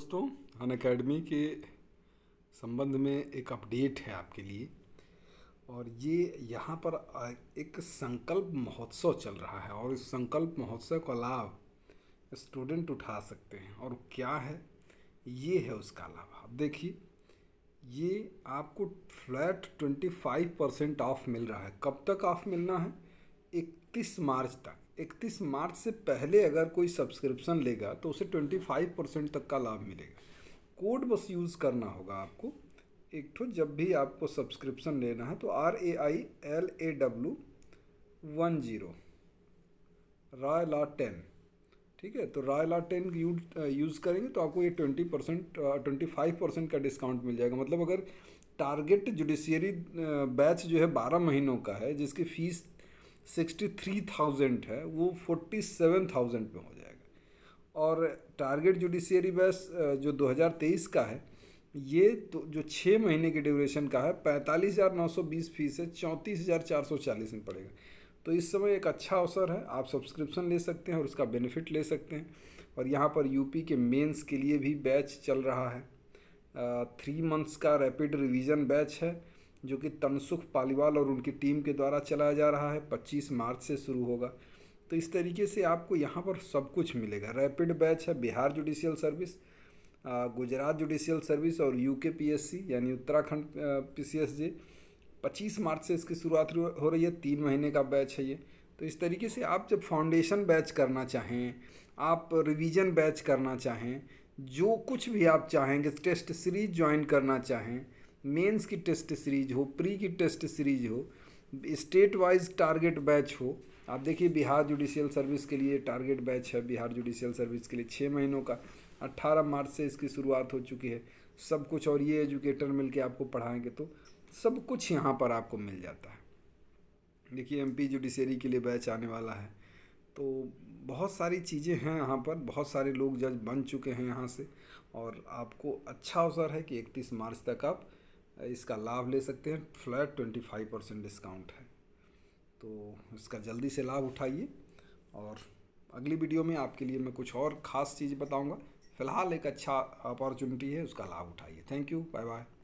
दोस्तों अन अकेडमी के संबंध में एक अपडेट है आपके लिए और ये यहाँ पर एक संकल्प महोत्सव चल रहा है और इस संकल्प महोत्सव का लाभ स्टूडेंट उठा सकते हैं और क्या है ये है उसका लाभ अब देखिए ये आपको flat twenty five percent off मिल रहा है कब तक ऑफ मिलना है इकतीस मार्च तक इकतीस मार्च से पहले अगर कोई सब्सक्रिप्शन लेगा तो उसे ट्वेंटी फाइव परसेंट तक का लाभ मिलेगा कोड बस यूज़ करना होगा आपको एक तो जब भी आपको सब्सक्रिप्शन लेना है तो R A I L A W one zero ला टेन ठीक है तो ला टेन यूज़ करेंगे तो आपको ये twenty percent twenty five percent का डिस्काउंट मिल जाएगा मतलब अगर टारगेट जुडिशियरी बैच जो है बारह महीनों का है जिसकी फ़ीस सिक्सटी थ्री थाउजेंड है वो फोर्टी सेवन थाउजेंड में हो जाएगा और टारगेट जुडिशियरी बैस जो 2023 का है ये तो जो छः महीने के ड्यूरेशन का है पैंतालीस हज़ार नौ सौ बीस फीस है चौंतीस हज़ार चार सौ चालीस में पड़ेगा तो इस समय एक अच्छा अवसर है आप सब्सक्रिप्शन ले सकते हैं और उसका बेनिफिट ले सकते हैं और यहाँ पर यूपी के मेंस के लिए भी बैच चल रहा है थ्री मंथ्स का रैपिड रिवीजन बैच है जो कि तनसुख पालीवाल और उनकी टीम के द्वारा चलाया जा रहा है 25 मार्च से शुरू होगा तो इस तरीके से आपको यहाँ पर सब कुछ मिलेगा रैपिड बैच है Bihar judicial service Gujarat judicial service और एस सी यानी उत्तराखंड पी जे पच्चीस मार्च से इसकी शुरुआत हो रही है तीन महीने का बैच है ये तो इस तरीके से आप जब फाउंडेशन बैच करना चाहें आप रिवीजन बैच करना चाहें जो कुछ भी आप चाहेंगे टेस्ट सीरीज ज्वाइन करना चाहें मेंस की टेस्ट सीरीज हो प्री की टेस्ट सीरीज हो स्टेट वाइज टारगेट बैच हो आप देखिए बिहार जुडिशियल सर्विस के लिए टारगेट बैच है बिहार जुडिशियल सर्विस के लिए छः महीनों का अट्ठारह मार्च से इसकी शुरुआत हो चुकी है सब कुछ और ये एजुकेटर मिल के आपको पढ़ाएंगे तो सब कुछ यहाँ पर आपको मिल जाता है देखिए एमपी जुडिशरी के लिए बैच आने वाला है तो बहुत सारी चीज़ें हैं यहाँ पर बहुत सारे लोग जज बन चुके हैं यहाँ से और आपको अच्छा अवसर है कि इकतीस मार्च तक आप इसका लाभ ले सकते हैं flat twenty five percent discount है तो इसका जल्दी से लाभ उठाइए और अगली वीडियो में आपके लिए मैं कुछ और ख़ास चीज़ बताऊँगा फ़िलहाल एक अच्छा अपॉर्चुनिटी है उसका लाभ उठाइए थैंक यू बाय बाय